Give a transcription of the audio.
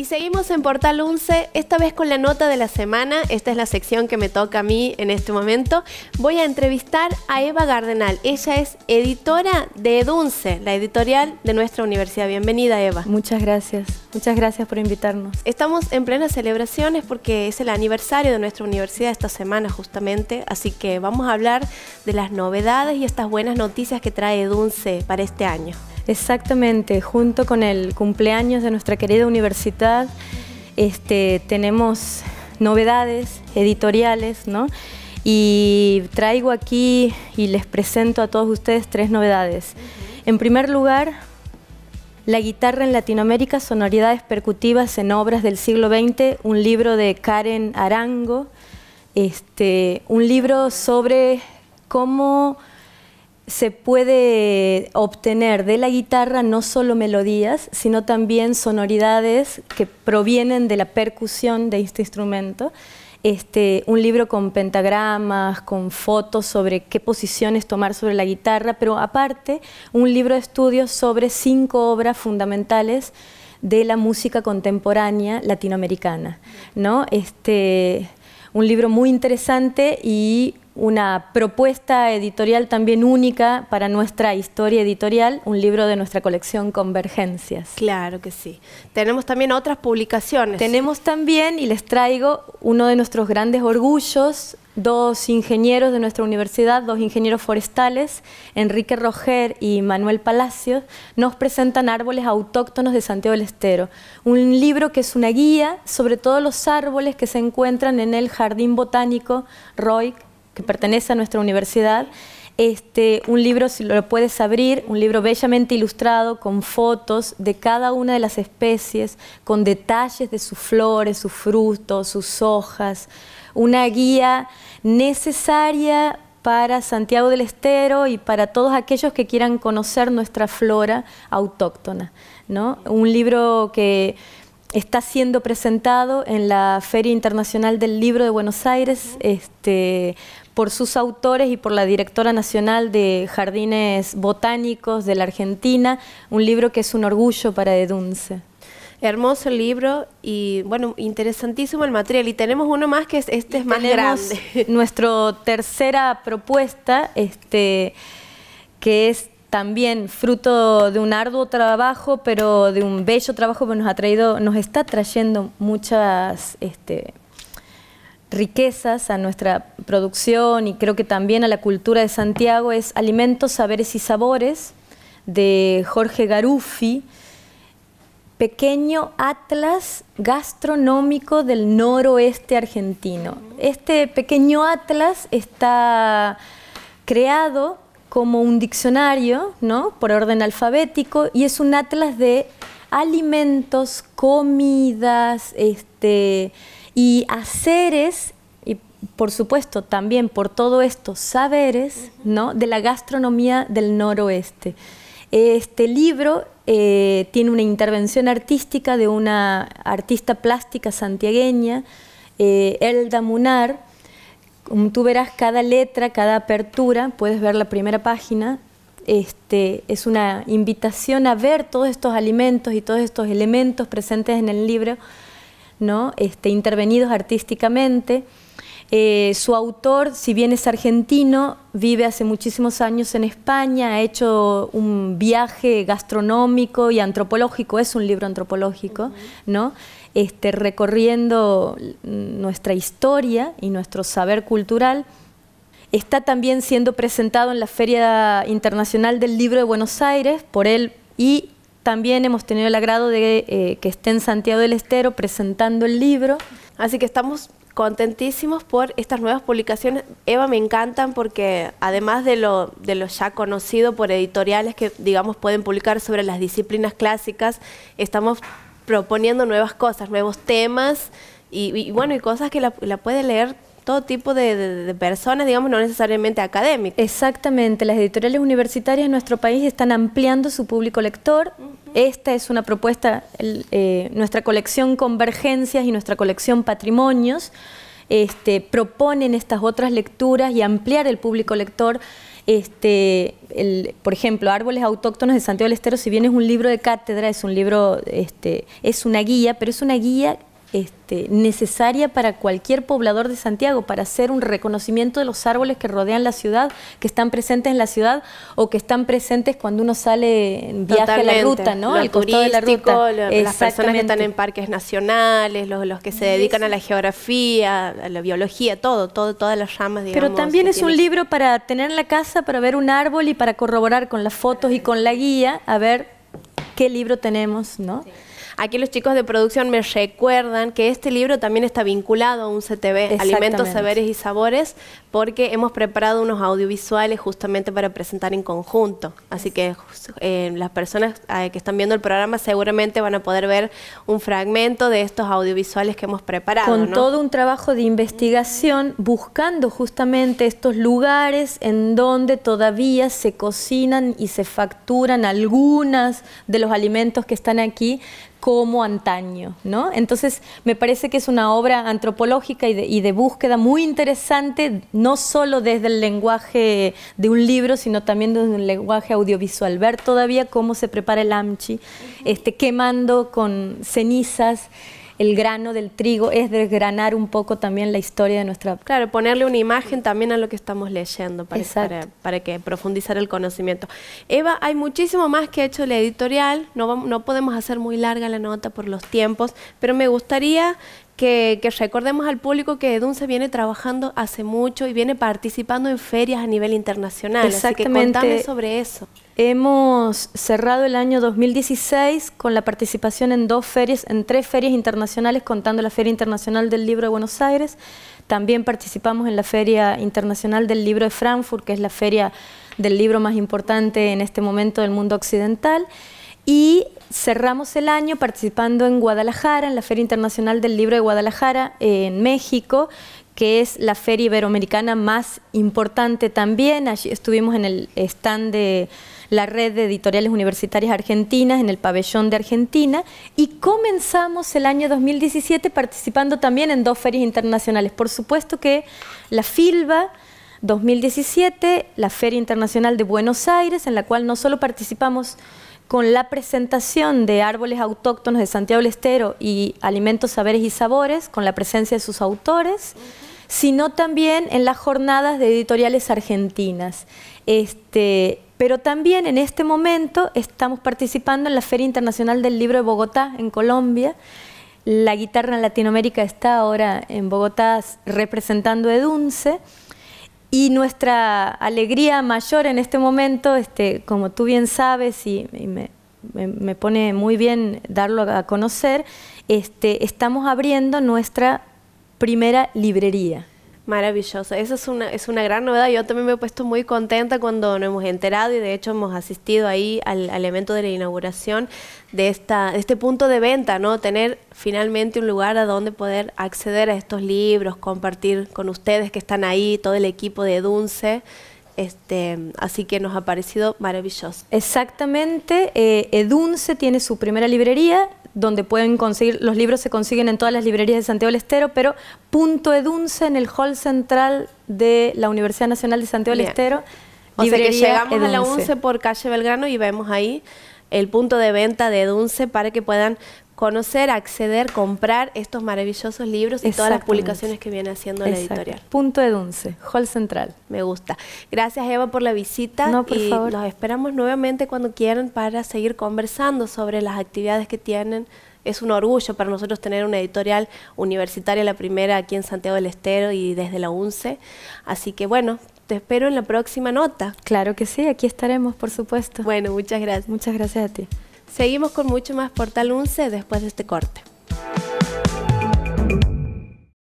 Y seguimos en Portal 11, esta vez con la nota de la semana, esta es la sección que me toca a mí en este momento. Voy a entrevistar a Eva Gardenal, ella es editora de Edunce, la editorial de nuestra universidad. Bienvenida Eva. Muchas gracias. Muchas gracias por invitarnos. Estamos en plenas celebraciones porque es el aniversario de nuestra universidad esta semana justamente, así que vamos a hablar de las novedades y estas buenas noticias que trae Dulce para este año. Exactamente, junto con el cumpleaños de nuestra querida universidad, este, tenemos novedades editoriales, ¿no? Y traigo aquí y les presento a todos ustedes tres novedades. En primer lugar, la guitarra en Latinoamérica, sonoridades percutivas en obras del siglo XX, un libro de Karen Arango, este, un libro sobre cómo se puede obtener de la guitarra no solo melodías, sino también sonoridades que provienen de la percusión de este instrumento este, un libro con pentagramas, con fotos sobre qué posiciones tomar sobre la guitarra, pero aparte un libro de estudios sobre cinco obras fundamentales de la música contemporánea latinoamericana, ¿no? Este, un libro muy interesante y una propuesta editorial también única para nuestra historia editorial, un libro de nuestra colección Convergencias. Claro que sí. Tenemos también otras publicaciones. Tenemos también, y les traigo uno de nuestros grandes orgullos, dos ingenieros de nuestra universidad, dos ingenieros forestales, Enrique Roger y Manuel Palacios, nos presentan Árboles Autóctonos de Santiago del Estero, un libro que es una guía sobre todos los árboles que se encuentran en el Jardín Botánico Roig pertenece a nuestra universidad. Este, un libro, si lo puedes abrir, un libro bellamente ilustrado con fotos de cada una de las especies, con detalles de sus flores, sus frutos, sus hojas, una guía necesaria para Santiago del Estero y para todos aquellos que quieran conocer nuestra flora autóctona. ¿no? Un libro que está siendo presentado en la Feria Internacional del Libro de Buenos Aires este, por sus autores y por la directora nacional de Jardines Botánicos de la Argentina, un libro que es un orgullo para Edunce. Hermoso libro y bueno, interesantísimo el material. Y tenemos uno más que es, este es más grande. Nuestra tercera propuesta, este, que es también fruto de un arduo trabajo, pero de un bello trabajo que nos ha traído, nos está trayendo muchas este, riquezas a nuestra producción y creo que también a la cultura de Santiago es Alimentos, Saberes y Sabores de Jorge Garufi, pequeño atlas gastronómico del noroeste argentino. Este pequeño atlas está creado como un diccionario, ¿no? Por orden alfabético y es un atlas de alimentos, comidas, este y haceres y por supuesto también por todo esto saberes, De la gastronomía del noroeste. Este libro eh, tiene una intervención artística de una artista plástica santiagueña, eh, Elda Munar tú verás, cada letra, cada apertura, puedes ver la primera página, este, es una invitación a ver todos estos alimentos y todos estos elementos presentes en el libro, ¿no? este, intervenidos artísticamente. Eh, su autor, si bien es argentino, vive hace muchísimos años en España, ha hecho un viaje gastronómico y antropológico, es un libro antropológico, ¿no? este, recorriendo nuestra historia y nuestro saber cultural. Está también siendo presentado en la Feria Internacional del Libro de Buenos Aires por él y también hemos tenido el agrado de eh, que esté en Santiago del Estero presentando el libro. Así que estamos contentísimos por estas nuevas publicaciones. Eva, me encantan porque además de lo, de lo ya conocido por editoriales que, digamos, pueden publicar sobre las disciplinas clásicas, estamos proponiendo nuevas cosas, nuevos temas y, bueno, y cosas que la, puede leer todo tipo de, personas, digamos, no necesariamente académicas. Exactamente, las editoriales universitarias en nuestro país están ampliando su público lector. Esta es una propuesta, eh, nuestra colección Convergencias y nuestra colección Patrimonios este, proponen estas otras lecturas y ampliar el público lector este, el, por ejemplo, Árboles Autóctonos de Santiago del Estero, si bien es un libro de cátedra, es un libro, este, es una guía, pero es una guía este, necesaria para cualquier poblador de Santiago, para hacer un reconocimiento de los árboles que rodean la ciudad, que están presentes en la ciudad o que están presentes cuando uno sale en viaje a la ruta, ¿no? Al costado de la las personas que están en parques nacionales, los, que se dedican a la geografía, a la biología, todo, todo todas las ramas, digamos. Pero también es un libro para tener en la casa, para ver un árbol y para corroborar con las fotos y con la guía, a ver qué libro tenemos, ¿no? Aquí los chicos de producción me recuerdan que este libro también está vinculado a un CTV, Alimentos, Saberes y Sabores, porque hemos preparado unos audiovisuales justamente para presentar en conjunto. Así que eh, las personas eh, que están viendo el programa seguramente van a poder ver un fragmento de estos audiovisuales que hemos preparado. Con todo un trabajo de investigación buscando justamente estos lugares en donde todavía se cocinan y se facturan algunas de los alimentos que están aquí como antaño, ¿no? Entonces me parece que es una obra antropológica y de, búsqueda muy interesante, no solo desde el lenguaje de un libro, sino también desde un lenguaje audiovisual. Ver todavía cómo se prepara el amchi, este, quemando con cenizas el grano del trigo, es desgranar un poco también la historia de nuestra... Claro, ponerle una imagen también a lo que estamos leyendo para, para, que profundizar el conocimiento. Eva, hay muchísimo más que ha hecho la editorial, no, no podemos hacer muy larga la nota por los tiempos, pero me gustaría que, recordemos al público que Dunce viene trabajando hace mucho y viene participando en ferias a nivel internacional. Exactamente. Así que contame sobre eso. Hemos cerrado el año 2016 con la participación en dos ferias, en tres ferias internacionales, contando la Feria Internacional del Libro de Buenos Aires. También participamos en la Feria Internacional del Libro de Frankfurt, que es la feria del libro más importante en este momento del mundo occidental. Y cerramos el año participando en Guadalajara, en la Feria Internacional del Libro de Guadalajara, en México, que es la feria iberoamericana más importante también. Allí estuvimos en el stand de la red de editoriales universitarias argentinas, en el pabellón de Argentina, y comenzamos el año 2017 participando también en dos ferias internacionales. Por supuesto que la FILBA 2017, la Feria Internacional de Buenos Aires, en la cual no solo participamos con la presentación de árboles autóctonos de Santiago del Estero y alimentos, saberes y sabores, con la presencia de sus autores, sino también en las jornadas de editoriales argentinas. Este, pero también en este momento estamos participando en la Feria Internacional del Libro de Bogotá, en Colombia. La guitarra en Latinoamérica está ahora en Bogotá representando a Edunce. Y nuestra alegría mayor en este momento, este, como tú bien sabes y, me, me, me, pone muy bien darlo a conocer, este, estamos abriendo nuestra primera librería. Maravilloso, Esa es una, es una gran novedad. Yo también me he puesto muy contenta cuando nos hemos enterado y de hecho hemos asistido ahí al, evento de la inauguración de, esta, este punto de venta, ¿no? Tener finalmente un lugar a donde poder acceder a estos libros, compartir con ustedes que están ahí, todo el equipo de Dunce. Este, así que nos ha parecido maravilloso. Exactamente, eh, Edunce tiene su primera librería donde pueden conseguir, los libros se consiguen en todas las librerías de Santiago del Estero, pero punto edunce en el hall central de la Universidad Nacional de Santiago del Estero. O sea que llegamos a la 11 por calle Belgrano y vemos ahí el punto de venta de Edunce para que puedan conocer, acceder, comprar estos maravillosos libros y todas las publicaciones que viene haciendo la editorial. Punto de dunce, Hall Central. Me gusta. Gracias Eva por la visita. No, por y nos esperamos nuevamente cuando quieran para seguir conversando sobre las actividades que tienen es un orgullo para nosotros tener una editorial universitaria, la primera aquí en Santiago del Estero y desde la UNCE. Así que bueno, te espero en la próxima nota. Claro que sí, aquí estaremos, por supuesto. Bueno, muchas gracias. Muchas gracias a ti. Seguimos con mucho más Portal 11 después de este corte.